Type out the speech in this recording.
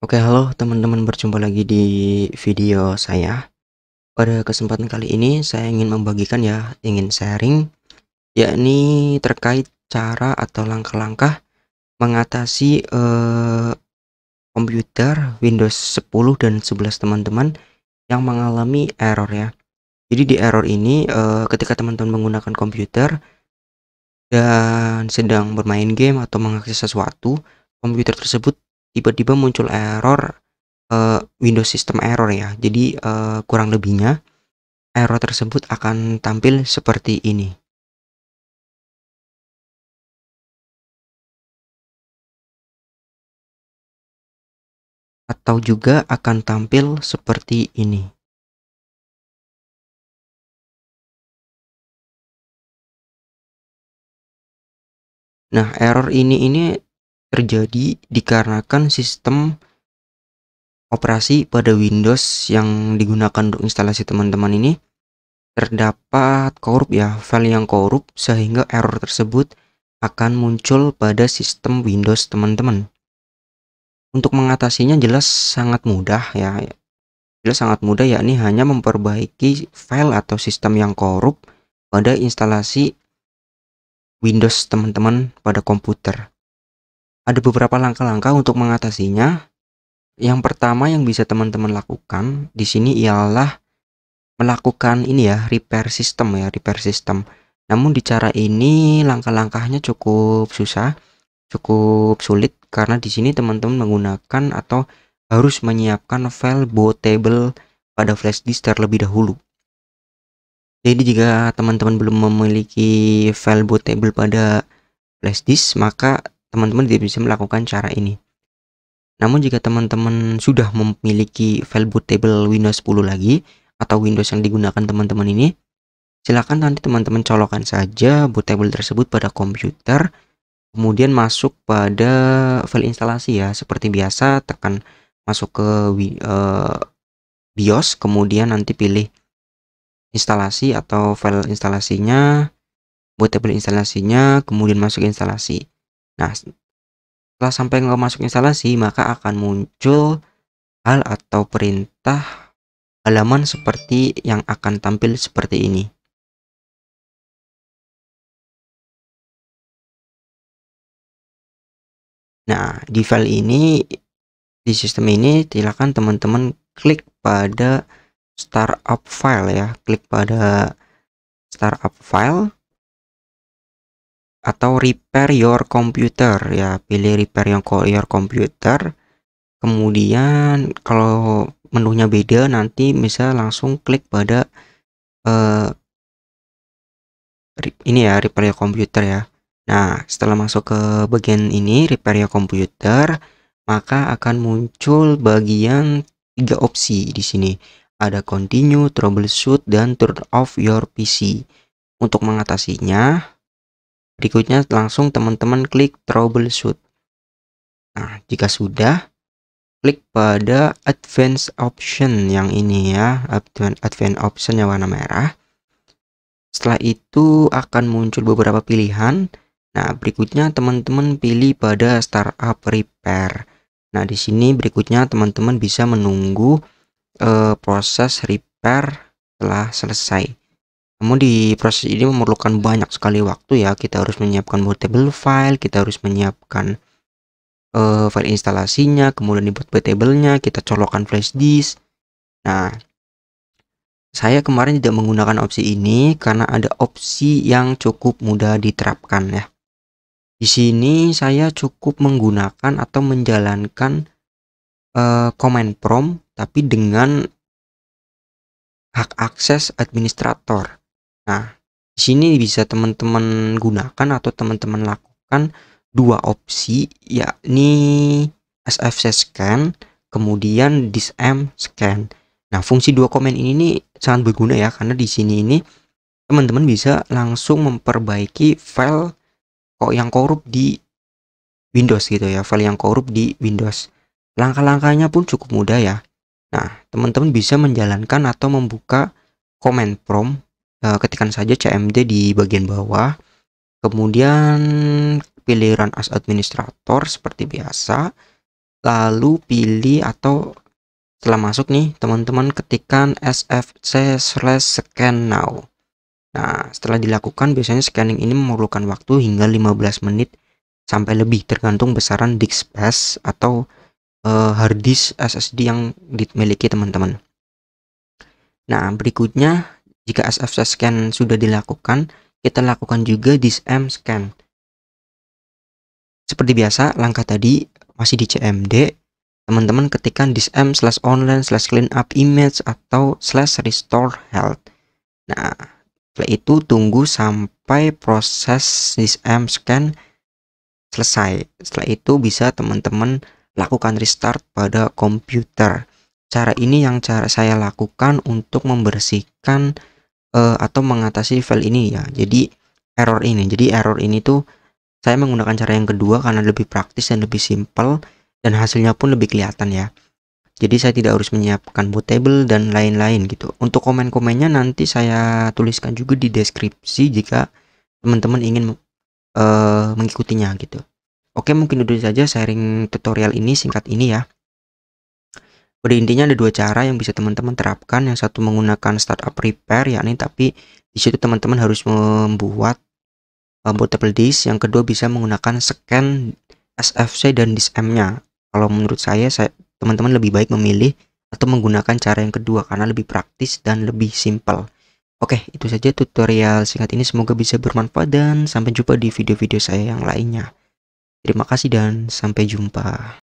Oke halo teman-teman berjumpa lagi di video saya Pada kesempatan kali ini saya ingin membagikan ya ingin sharing yakni terkait cara atau langkah-langkah mengatasi eh, komputer Windows 10 dan 11 teman-teman yang mengalami error ya Jadi di error ini eh, ketika teman-teman menggunakan komputer dan sedang bermain game atau mengakses sesuatu komputer tersebut tiba-tiba muncul error uh, Windows System Error ya. Jadi uh, kurang lebihnya error tersebut akan tampil seperti ini. Atau juga akan tampil seperti ini. Nah, error ini ini terjadi dikarenakan sistem operasi pada Windows yang digunakan untuk instalasi teman-teman ini terdapat korup ya, file yang korup sehingga error tersebut akan muncul pada sistem Windows teman-teman. Untuk mengatasinya jelas sangat mudah ya. Jelas sangat mudah yakni hanya memperbaiki file atau sistem yang korup pada instalasi Windows teman-teman pada komputer. Ada beberapa langkah-langkah untuk mengatasinya. Yang pertama yang bisa teman-teman lakukan di sini ialah melakukan ini ya, repair system ya, repair system. Namun di cara ini langkah-langkahnya cukup susah, cukup sulit karena di sini teman-teman menggunakan atau harus menyiapkan file bootable pada flash disk terlebih dahulu. Jadi jika teman-teman belum memiliki file bootable pada flash disk, maka teman-teman tidak bisa melakukan cara ini. Namun jika teman-teman sudah memiliki file bootable Windows 10 lagi atau Windows yang digunakan teman-teman ini, silakan nanti teman-teman colokan saja bootable tersebut pada komputer, kemudian masuk pada file instalasi ya seperti biasa tekan masuk ke uh, BIOS, kemudian nanti pilih instalasi atau file instalasinya, bootable instalasinya, kemudian masuk instalasi. Nah, setelah sampai nggak masuk instalasi, maka akan muncul hal atau perintah halaman seperti yang akan tampil seperti ini. Nah, di file ini, di sistem ini, silakan teman-teman klik pada startup file ya, klik pada startup file atau repair your computer ya pilih repair yang your computer kemudian kalau menunya beda nanti bisa langsung klik pada uh, ini ya repair your computer ya nah setelah masuk ke bagian ini repair your computer maka akan muncul bagian tiga opsi di sini ada continue troubleshoot dan turn off your PC untuk mengatasinya Berikutnya langsung teman-teman klik troubleshoot. Nah, jika sudah, klik pada advanced option yang ini ya, advanced option yang warna merah. Setelah itu akan muncul beberapa pilihan. Nah, berikutnya teman-teman pilih pada startup repair. Nah, di sini berikutnya teman-teman bisa menunggu e, proses repair telah selesai. Namun di proses ini memerlukan banyak sekali waktu ya. Kita harus menyiapkan bootable file, kita harus menyiapkan uh, file instalasinya, kemudian dibuat bootable-nya, kita colokan flash disk. Nah, saya kemarin tidak menggunakan opsi ini karena ada opsi yang cukup mudah diterapkan ya. Di sini saya cukup menggunakan atau menjalankan uh, command prompt tapi dengan hak akses administrator. Nah, di sini bisa teman-teman gunakan atau teman-teman lakukan dua opsi yakni SFC scan kemudian disem scan. Nah, fungsi dua komen ini nih sangat berguna ya karena di sini ini teman-teman bisa langsung memperbaiki file kok yang korup di Windows gitu ya, file yang korup di Windows. Langkah-langkahnya pun cukup mudah ya. Nah, teman-teman bisa menjalankan atau membuka command prompt Eh, ketikan saja CMD di bagian bawah kemudian pilih run as administrator seperti biasa lalu pilih atau setelah masuk nih teman-teman ketikan sfc slash scan now nah setelah dilakukan biasanya scanning ini memerlukan waktu hingga 15 menit sampai lebih tergantung besaran disk space atau uh, hard disk SSD yang dimiliki teman-teman nah berikutnya jika SFC scan sudah dilakukan, kita lakukan juga dism scan. Seperti biasa, langkah tadi masih di CMD. Teman-teman ketikkan dism slash online slash clean up image atau slash restore health. Nah, setelah itu tunggu sampai proses dism scan selesai. Setelah itu bisa teman-teman lakukan restart pada komputer. Cara ini yang cara saya lakukan untuk membersihkan uh, atau mengatasi file ini ya. Jadi error ini. Jadi error ini tuh saya menggunakan cara yang kedua karena lebih praktis dan lebih simple dan hasilnya pun lebih kelihatan ya. Jadi saya tidak harus menyiapkan bootable dan lain-lain gitu. Untuk komen-komennya nanti saya tuliskan juga di deskripsi jika teman-teman ingin uh, mengikutinya gitu. Oke, mungkin dulu saja sharing tutorial ini singkat ini ya. Pada intinya ada dua cara yang bisa teman-teman terapkan. Yang satu menggunakan startup repair yakni tapi di situ teman-teman harus membuat uh, eh, multiple disk. Yang kedua bisa menggunakan scan SFC dan disk M-nya. Kalau menurut saya teman-teman lebih baik memilih atau menggunakan cara yang kedua karena lebih praktis dan lebih simple. Oke, itu saja tutorial singkat ini semoga bisa bermanfaat dan sampai jumpa di video-video saya yang lainnya. Terima kasih dan sampai jumpa.